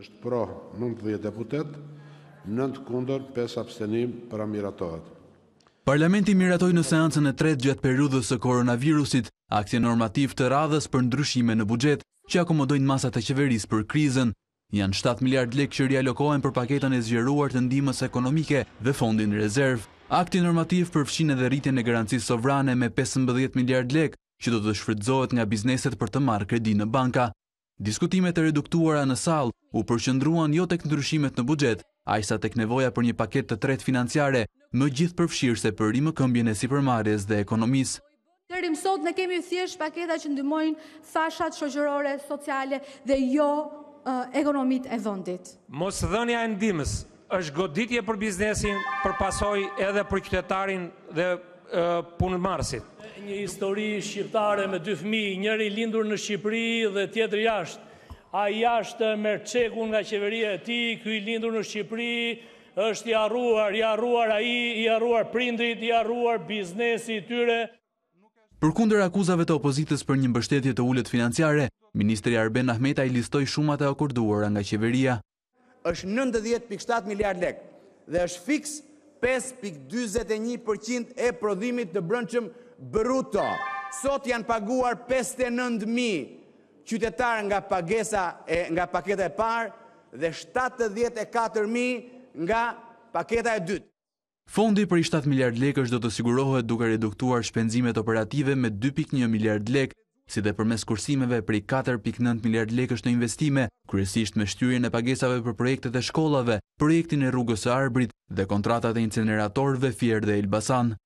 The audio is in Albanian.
është pro 90 deputet, 9 kundër, 5 abstenim për miratohet. Parlamenti miratoj në seancën e tret gjatë periudhës së koronavirusit, aksje normativ të radhës për ndryshime në bugjet që akomodojnë masat e qeveris për krizën. Janë 7 miliard lek që rialokohen për paketën e zgjeruar të ndimës ekonomike dhe fondin rezervë. Akti normativ përfshin edhe rritjen e garanci sovrane me 15 miliard lek që do të shfrytëzohet nga bizneset për të marrë kredi në banka. Diskutimet e reduktuara në sallë u përqëndruan jo tek ndryshimet në bugjet, a isa të kënevoja për një paket të tret financiare, më gjithë përfshirë se për rimë këmbjën e si përmarjes dhe ekonomisë. Kërim sot në kemi thjesht paketa që ndymojnë fashat shogjërore, sociale dhe jo ekonomit e vëndit. Mos dhënja e ndimës është goditje për biznesin, për pasoj edhe për qytetarin dhe punën marsit. Një histori shqiptare me dy njëri lindur në Shqipëri dhe tjetër jashtë, a jashtë me rceku nga qeveria e ti, i lindu në Shqipëri, është i arruar, i arruar a i, i arruar prindrit, i arruar biznesi tyre. Për kunder akuzave të opozitës për një mbështetje të ullet financiare, Ministri Arben Ahmeta i listoj shumat e akorduar nga qeveria. është 90.7 miliard lek dhe është fix 5.21% e prodhimit të brënqëm bruto. Sot janë paguar 59.000 qytetar nga pagesa e nga paketa e parë dhe 74000 nga paketa e dytë. Fondi për 7 miliard lekësh do të sigurohet duke reduktuar shpenzimet operative me 2.1 miliard lekë, si dhe përmes kursimeve për 4.9 miliard lekësh në investime, kryesisht me shtyrjen e pagesave për projektet e shkollave, projektin e rrugës së Arbrit dhe kontratat e inceneratorëve Fier dhe Elbasan.